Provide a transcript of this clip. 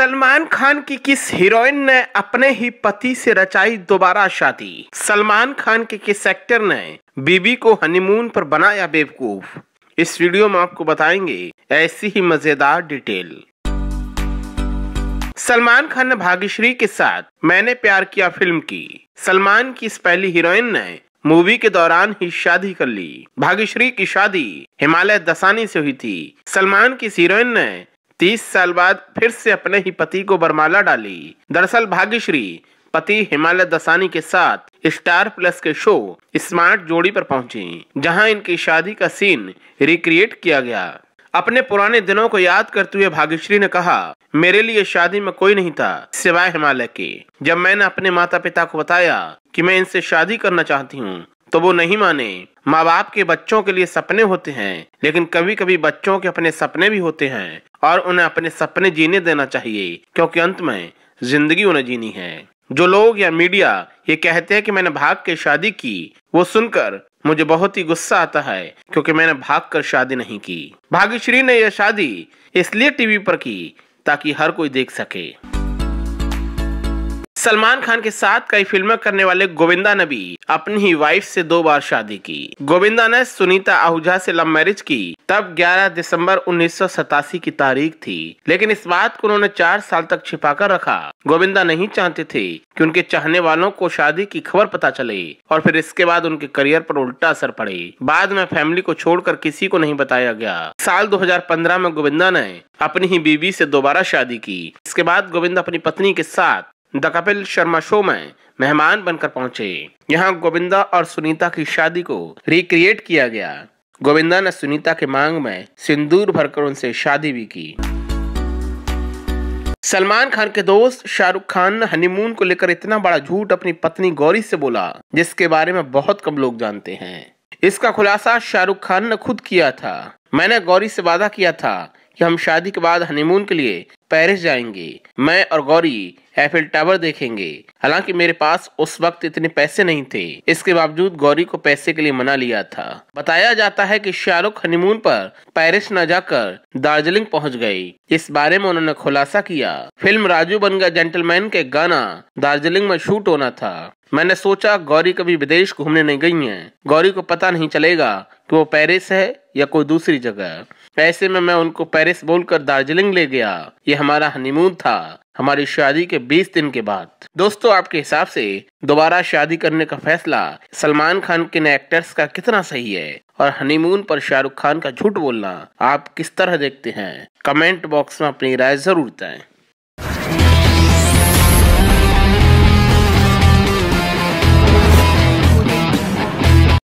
सलमान खान की किस हीरोइन ने अपने ही पति से रचाई दोबारा शादी सलमान खान के किस एक्टर ने बीबी को हनीमून पर बनाया बेवकूफ इस वीडियो में आपको बताएंगे ऐसी ही मजेदार डिटेल सलमान खान ने भाग्यश्री के साथ मैंने प्यार किया फिल्म की सलमान की इस पहली हीरोइन ने मूवी के दौरान ही शादी कर ली भाग्यश्री की शादी हिमालय दसानी से हुई थी सलमान की हीरोइन ने तीस साल बाद फिर से अपने ही पति को बरमाला डाली दरअसल भाग्यश्री पति हिमालय दसानी के साथ स्टार प्लस के शो स्मार्ट जोड़ी पर पहुंची जहां इनकी शादी का सीन रिक्रिएट किया गया अपने पुराने दिनों को याद करते हुए भाग्यश्री ने कहा मेरे लिए शादी में कोई नहीं था सिवाय हिमालय के जब मैंने अपने माता पिता को बताया कि मैं इनसे शादी करना चाहती हूँ तो वो नहीं माने माँ बाप के बच्चों के लिए सपने होते हैं लेकिन कभी कभी बच्चों के अपने सपने भी होते हैं और उन्हें अपने सपने जीने देना चाहिए क्योंकि अंत में जिंदगी उन्हें जीनी है जो लोग या मीडिया ये कहते हैं कि मैंने भाग के शादी की वो सुनकर मुझे बहुत ही गुस्सा आता है क्योंकि मैंने भाग कर शादी नहीं की भाग्यश्री ने यह शादी इसलिए टीवी पर की ताकि हर कोई देख सके सलमान खान के साथ कई फिल्में करने वाले गोविंदा ने भी अपनी ही वाइफ से दो बार शादी की गोविंदा ने सुनीता आहूजा से लव मैरिज की तब 11 दिसंबर उन्नीस की तारीख थी लेकिन इस बात को उन्होंने चार साल तक छिपा कर रखा गोविंदा नहीं चाहते थे कि उनके चाहने वालों को शादी की खबर पता चले और फिर इसके बाद उनके करियर पर उल्टा असर पड़े बाद में फैमिली को छोड़कर किसी को नहीं बताया गया साल 2015 में गोविंदा ने अपनी ही बीवी से दोबारा शादी की इसके बाद गोविंदा अपनी पत्नी के साथ द कपिल शर्मा शो में मेहमान बनकर पहुंचे यहाँ गोविंदा और सुनीता की शादी को रिक्रिएट किया गया गोविंदा ने सुनीता के मांग में सिंदूर भरकर उनसे शादी भी की सलमान खान के दोस्त शाहरुख खान ने हनीमून को लेकर इतना बड़ा झूठ अपनी पत्नी गौरी से बोला जिसके बारे में बहुत कम लोग जानते हैं इसका खुलासा शाहरुख खान ने खुद किया था मैंने गौरी से वादा किया था कि हम शादी के बाद हनीमून के लिए पेरिस जाएंगे मैं और गौरी एफिल टावर देखेंगे हालांकि मेरे पास उस वक्त इतने पैसे नहीं थे इसके बावजूद गौरी को पैसे के लिए मना लिया था बताया जाता है कि शाहरुख हनीमून पर पेरिस न जाकर दार्जिलिंग पहुंच गए इस बारे में उन्होंने खुलासा किया फिल्म राजू बन गया जेंटलमैन के गाना दार्जिलिंग में शूट होना था मैंने सोचा गौरी कभी विदेश घूमने नहीं गई है गौरी को पता नहीं चलेगा की वो पेरिस है या कोई दूसरी जगह ऐसे में मैं उनको पेरिस बोलकर दार्जिलिंग ले गया ये हमारा हनीमून था हमारी शादी के 20 दिन के बाद दोस्तों आपके हिसाब से दोबारा शादी करने का फैसला सलमान खान के नए एक्टर्स का कितना सही है और हनीमून पर शाहरुख खान का झूठ बोलना आप किस तरह देखते हैं कमेंट बॉक्स में अपनी राय जरूर दें